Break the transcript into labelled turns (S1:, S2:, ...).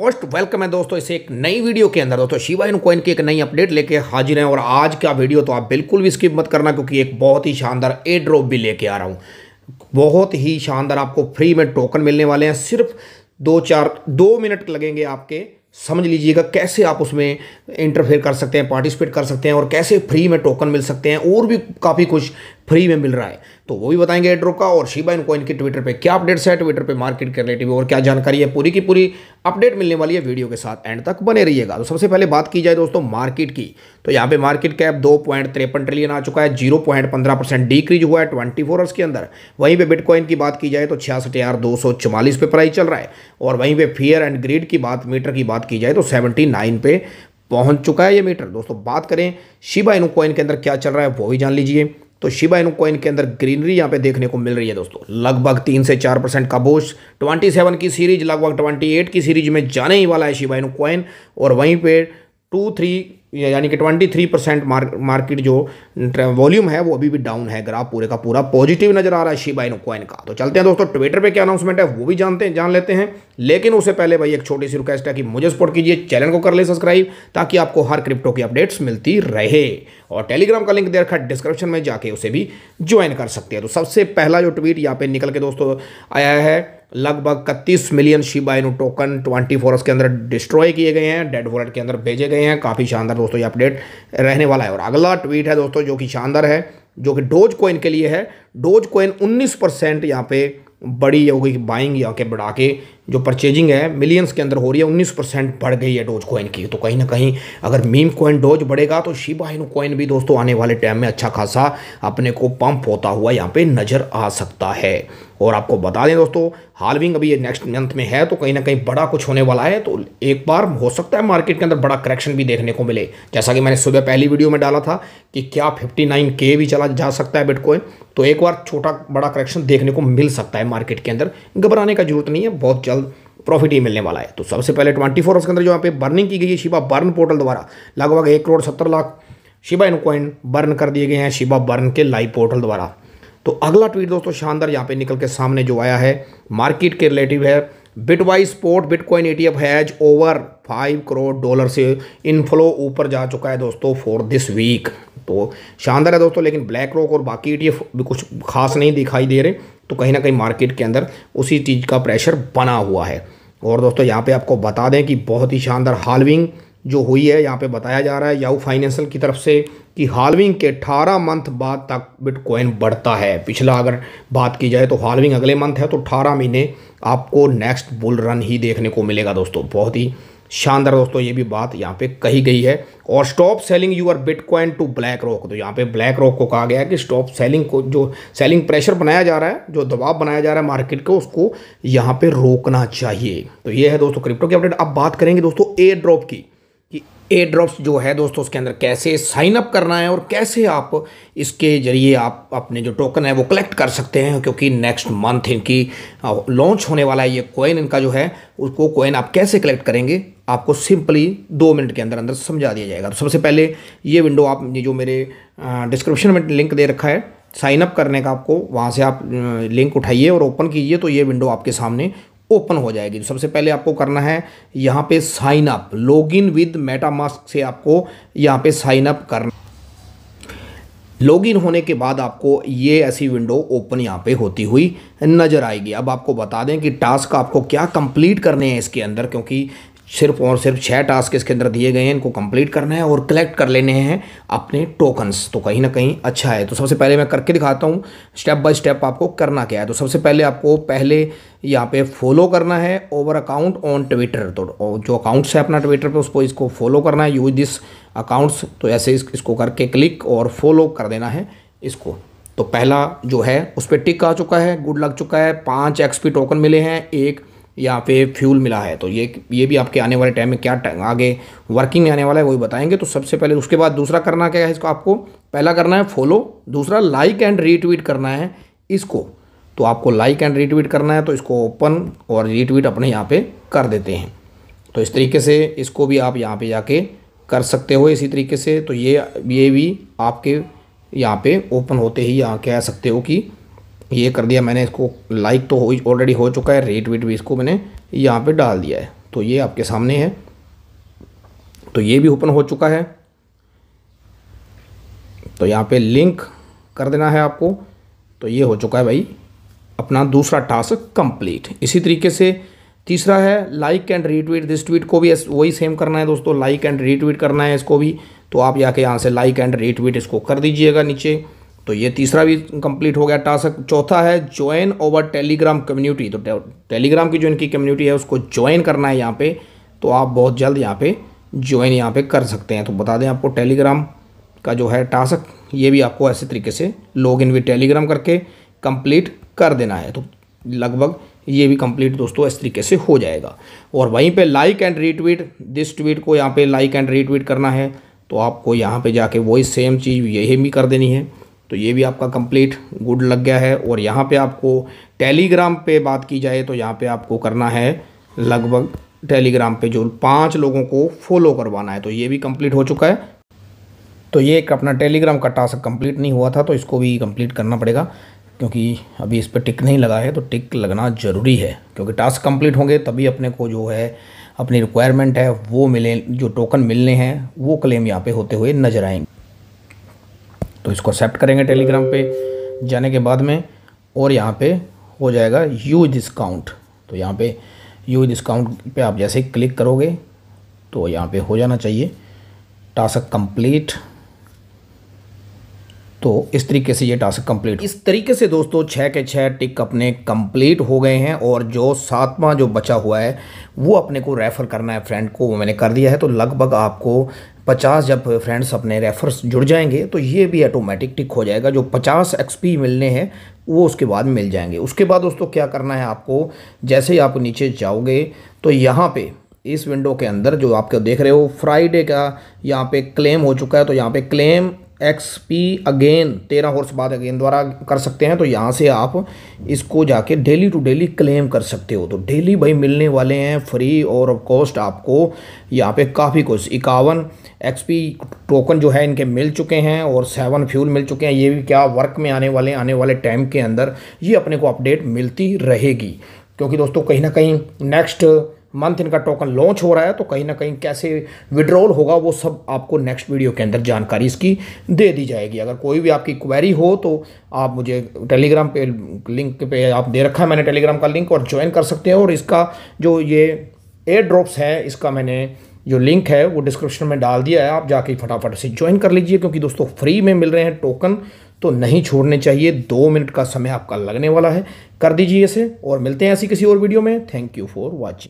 S1: most welcome है दोस्तों इसे एक नई वीडियो के अंदर दोस्तों शिवा इन कॉइन की एक नई अपडेट लेके हाजिर हैं और आज का वीडियो तो आप बिल्कुल भी स्किप मत करना क्योंकि एक बहुत ही शानदार ए ड्रॉप भी लेके आ रहा हूँ बहुत ही शानदार आपको फ्री में टोकन मिलने वाले हैं सिर्फ दो चार दो मिनट लगेंगे आपके समझ लीजिएगा कैसे आप उसमें इंटरफेयर कर सकते हैं पार्टिसिपेट कर सकते हैं और कैसे फ्री में टोकन मिल सकते हैं और भी काफ़ी कुछ फ्री में मिल रहा है तो वो भी बताएंगे एड्रोप का और शिबा इनको इनके ट्विटर पे क्या अपडेट्स है ट्विटर पे मार्केट के रिलेटिव और क्या जानकारी है पूरी की पूरी अपडेट मिलने वाली है वीडियो के साथ एंड तक बने रहिएगा तो सबसे पहले बात की जाए दोस्तों मार्केट की तो यहाँ पे मार्केट कैप दो पॉइंट तिरपन ट्रिलियन आ चुका है जीरो पॉइंट पंद्रह परसेंट डिक्रीज हुआ है ट्वेंटी फोर आवर्स के अंदर वहीं पे बिटकॉइन की बात की जाए तो छियासठ हज़ार दो सौ चवालीस पे प्राइस चल रहा है और वहीं पे फियर एंड ग्रीड की बात मीटर की बात की जाए तो सेवेंटी नाइन पे पहुंच चुका है ये मीटर दोस्तों बात करें शिबा इनू कॉइन के अंदर क्या चल रहा है वो भी जान लीजिए तो शिबा इन कॉइन के अंदर ग्रीनरी यहाँ पे देखने को मिल रही है दोस्तों लगभग तीन से चार परसेंट का ट्वेंटी 27 की सीरीज लगभग 28 की सीरीज में जाने ही वाला है शिबा इन कॉइन और वहीं पर टू थ्री यानी कि ट्वेंटी थ्री परसेंट मार्केट जो वॉल्यूम है वो अभी भी डाउन है ग्राफ पूरे का पूरा पॉजिटिव नजर आ रहा है शिबा इनो कॉइन का तो चलते हैं दोस्तों ट्विटर पे क्या अनाउंसमेंट है वो भी जानते हैं जान लेते हैं लेकिन उससे पहले भाई एक छोटी सी रिक्वेस्ट है कि मुझे सपोर्ट कीजिए चैनल को कर ले सब्सक्राइब ताकि आपको हर क्रिप्टो की अपडेट्स मिलती रहे और टेलीग्राम का लिंक दे रखा डिस्क्रिप्शन में जाके उसे भी ज्वाइन कर सकते हैं तो सबसे पहला जो ट्वीट यहाँ पे निकल के दोस्तों आया है लगभग इकतीस million Shiba token twenty four के अंदर डिस्ट्रॉय किए गए हैं डेड वॉलेट के अंदर भेजे गए हैं काफ़ी शानदार दोस्तों ये अपडेट रहने वाला है और अगला ट्वीट है दोस्तों जो कि शानदार है जो कि डोज कोइन के लिए है डोज कोइन उन्नीस परसेंट यहाँ पे बड़ी होगी बाइंग यहाँ के बढ़ा के जो परचेजिंग है मिलियंस के अंदर हो रही है उन्नीस परसेंट बढ़ गई है डोज कोइन की तो कहीं ना कहीं अगर मीम कोइन डोज बढ़ेगा तो शिबा इनु कोइन भी दोस्तों आने वाले टाइम में अच्छा खासा अपने को पंप होता हुआ यहाँ पर नज़र आ सकता है और आपको बता दें दोस्तों हालविंग अभी ये नेक्स्ट मंथ में है तो कहीं ना कहीं बड़ा कुछ होने वाला है तो एक बार हो सकता है मार्केट के अंदर बड़ा करेक्शन भी देखने को मिले जैसा कि मैंने सुबह पहली वीडियो में डाला था कि क्या फिफ्टी नाइन के भी चला जा सकता है बिटकॉइन तो एक बार छोटा बड़ा करेक्शन देखने को मिल सकता है मार्केट के अंदर घबराने का जरूरत नहीं है बहुत जल्द प्रॉफिट ही मिलने वाला है तो सबसे पहले ट्वेंटी फोर के अंदर जो यहाँ पे बर्निंग की गई है शिबा बर्न पोर्टल द्वारा लगभग एक करोड़ सत्तर लाख शिबा इनकॉइन बर्न कर दिए गए हैं शिबा बर्न के लाइव पोर्टल द्वारा तो अगला ट्वीट दोस्तों शानदार यहाँ पे निकल के सामने जो आया है मार्केट के रिलेटिव है Bitwise spot bitcoin ETF has over five crore dollar से इनफ्लो ऊपर जा चुका है दोस्तों फॉर दिस वीक तो शानदार है दोस्तों लेकिन ब्लैक रॉक और बाकी ईटीएफ e भी कुछ खास नहीं दिखाई दे रहे तो कहीं ना कहीं मार्केट के अंदर उसी चीज़ का प्रेशर बना हुआ है और दोस्तों यहाँ पे आपको बता दें कि बहुत ही शानदार हालविंग जो हुई है यहाँ पे बताया जा रहा है याहू फाइनेंशियल की तरफ से कि हालविंग के 18 मंथ बाद तक बिटकॉइन बढ़ता है पिछला अगर बात की जाए तो हालविंग अगले मंथ है तो 18 महीने आपको नेक्स्ट बुल रन ही देखने को मिलेगा दोस्तों बहुत ही शानदार दोस्तों ये भी बात यहाँ पे कही गई है और stop selling your bitcoin to BlackRock तो यहाँ पे ब्लैक रॉक को कहा गया है कि स्टॉप सेलिंग को जो सेलिंग प्रेशर बनाया जा रहा है जो दबाव बनाया जा रहा है मार्केट को उसको यहाँ पे रोकना चाहिए तो ये है दोस्तों क्रिप्टो की अपडेट अब बात करेंगे दोस्तों एयर ड्रॉप की कि ए ड्रॉप्स जो है दोस्तों उसके अंदर कैसे साइन अप करना है और कैसे आप इसके ज़रिए आप अपने जो टोकन है वो कलेक्ट कर सकते हैं क्योंकि नेक्स्ट मंथ इनकी लॉन्च होने वाला है ये कोइन इनका जो है उसको कोइन आप कैसे कलेक्ट करेंगे आपको सिंपली दो मिनट के अंदर अंदर समझा दिया जाएगा तो सबसे पहले ये विंडो आप जो मेरे डिस्क्रिप्शन में लिंक दे रखा है साइनअप करने का आपको वहाँ से आप लिंक उठाइए और ओपन कीजिए तो ये विंडो आपके सामने ओपन हो जाएगी तो सबसे पहले आपको करना है यहाँ पे sign up login with MetaMask से आपको यहाँ पे साइन अप करना लॉगिन होने के बाद आपको ये ऐसी विंडो ओपन यहाँ पे होती हुई नज़र आएगी अब आपको बता दें कि टास्क आपको क्या कंप्लीट करने हैं इसके अंदर क्योंकि सिर्फ और सिर्फ छः टास्क इसके अंदर दिए गए हैं इनको कंप्लीट करना है और कलेक्ट कर लेने हैं अपने टोकन्स तो कहीं ना कहीं अच्छा है तो सबसे पहले मैं करके दिखाता हूँ स्टेप बाय स्टेप आपको करना क्या है तो सबसे पहले आपको पहले यहाँ पे फॉलो करना है ओवर अकाउंट ऑन ट्विटर तो जो अकाउंट्स है अपना ट्विटर पर उसको इसको फॉलो करना है यूज दिस अकाउंट्स तो ऐसे इस, इसको करके क्लिक और फॉलो कर देना है इसको तो पहला जो है उस पर टिक आ चुका है गुड लग चुका है पाँच एक्सपी टोकन मिले हैं एक यहाँ पे फ्यूल मिला है तो ये ये भी आपके आने वाले टाइम में क्या टाइम आगे वर्किंग में आने वाला है वही बताएंगे तो सबसे पहले उसके बाद दूसरा करना क्या है इसको आपको पहला करना है फॉलो दूसरा लाइक एंड रीट्वीट करना है इसको तो आपको लाइक एंड रीट्वीट करना है तो इसको ओपन और रीट्वीट अपने यहाँ पे कर देते हैं तो इस तरीके से इसको भी आप यहाँ पे जाके कर सकते हो इसी तरीके से तो ये ये भी आपके यहाँ पे ओपन होते ही यहाँ कह सकते हो कि ये कर दिया मैंने इसको लाइक तो हो ऑलरेडी हो चुका है रेट वेट भी इसको मैंने यहाँ पे डाल दिया है तो ये आपके सामने है तो ये भी ओपन हो चुका है तो यहाँ पे लिंक कर देना है आपको तो ये हो चुका है भाई अपना दूसरा टास्क कंप्लीट इसी तरीके से तीसरा है like and retweet this tweet को भी वही सेम करना है दोस्तों लाइक एंड रीट्वीट करना है इसको भी तो आप जाके यहाँ से लाइक एंड रीट्वीट इसको कर दीजिएगा नीचे तो ये तीसरा भी कंप्लीट हो गया टास्क चौथा है ज्वाइन ओवर टेलीग्राम कम्युनिटी तो टेलीग्राम की जो इनकी कम्युनिटी है उसको ज्वाइन करना है यहाँ पे तो आप बहुत जल्द यहाँ पे ज्वाइन यहाँ पे कर सकते हैं तो बता दें आपको टेलीग्राम का जो है टास्क ये भी आपको ऐसे तरीके से लॉग इन भी टेलीग्राम करके कम्प्लीट कर देना है तो लगभग ये भी कंप्लीट दोस्तों इस तरीके से हो जाएगा और वहीं पे like and retweet this tweet को यहाँ पे लाइक एंड रीट्वीट करना है तो आपको यहाँ पे जाके वही सेम चीज़ यही भी कर देनी है तो ये भी आपका कंप्लीट गुड लग गया है और यहाँ पे आपको टेलीग्राम पे बात की जाए तो यहाँ पे आपको करना है लगभग टेलीग्राम पे जो पाँच लोगों को फॉलो करवाना है तो ये भी कंप्लीट हो चुका है तो ये एक अपना टेलीग्राम का टास्क कंप्लीट नहीं हुआ था तो इसको भी कंप्लीट करना पड़ेगा क्योंकि अभी इस पर टिक नहीं लगा है तो टिक लगना ज़रूरी है क्योंकि टास्क कम्प्लीट होंगे तभी अपने को जो है अपनी रिक्वायरमेंट है वो मिले जो टोकन मिलने हैं वो क्लेम यहाँ पर होते हुए नजर आएंगे तो इसको एक्सेप्ट करेंगे टेलीग्राम पे जाने के बाद में और यहाँ पे हो जाएगा यू डिस्काउंट तो यहाँ पे यू डिस्काउंट पे आप जैसे क्लिक करोगे तो यहाँ पे हो जाना चाहिए टास्क कंप्लीट तो इस तरीके से ये टास्क कंप्लीट इस तरीके से दोस्तों छः के छः टिक अपने कंप्लीट हो गए हैं और जो सातवां जो बचा हुआ है वो अपने को रेफ़र करना है फ्रेंड को वो मैंने कर दिया है तो लगभग आपको 50 जब फ्रेंड्स अपने रेफर्स जुड़ जाएंगे तो ये भी ऑटोमेटिक टिक हो जाएगा जो 50 एक्सपी मिलने हैं वो उसके बाद मिल जाएंगे उसके बाद दोस्तों क्या करना है आपको जैसे ही आप नीचे जाओगे तो यहाँ पे इस विंडो के अंदर जो आपके देख रहे हो फ्राइडे का यहाँ पे क्लेम हो चुका है तो यहाँ पे क्लेम एक्स पी अगेन तेरह हॉर्स बाद अगेन द्वारा कर सकते हैं तो यहाँ से आप इसको जाके डेली टू डेली क्लेम कर सकते हो तो डेली भाई मिलने वाले हैं फ्री और ऑफ कॉस्ट आपको यहाँ पे काफ़ी कुछ इक्यावन एक्सपी टोकन जो है इनके मिल चुके हैं और सेवन फ्यूल मिल चुके हैं ये भी क्या वर्क में आने वाले आने वाले टाइम के अंदर ये अपने को अपडेट मिलती रहेगी क्योंकि दोस्तों कहीं ना कहीं नेक्स्ट मंथ इनका टोकन लॉन्च हो रहा है तो कहीं ना कहीं कैसे विड्रॉल होगा वो सब आपको नेक्स्ट वीडियो के अंदर जानकारी इसकी दे दी जाएगी अगर कोई भी आपकी क्वेरी हो तो आप मुझे टेलीग्राम पे लिंक पे आप दे रखा है मैंने टेलीग्राम का लिंक और ज्वाइन कर सकते हैं और इसका जो ये एयर ड्रॉप्स है इसका मैंने जो लिंक है वो डिस्क्रिप्शन में डाल दिया है आप जाके फटाफट से ज्वाइन कर लीजिए क्योंकि दोस्तों फ्री में मिल रहे हैं टोकन तो नहीं छोड़ने चाहिए दो मिनट का समय आपका लगने वाला है कर दीजिए इसे और मिलते हैं ऐसी किसी और वीडियो में थैंक यू फॉर वॉचिंग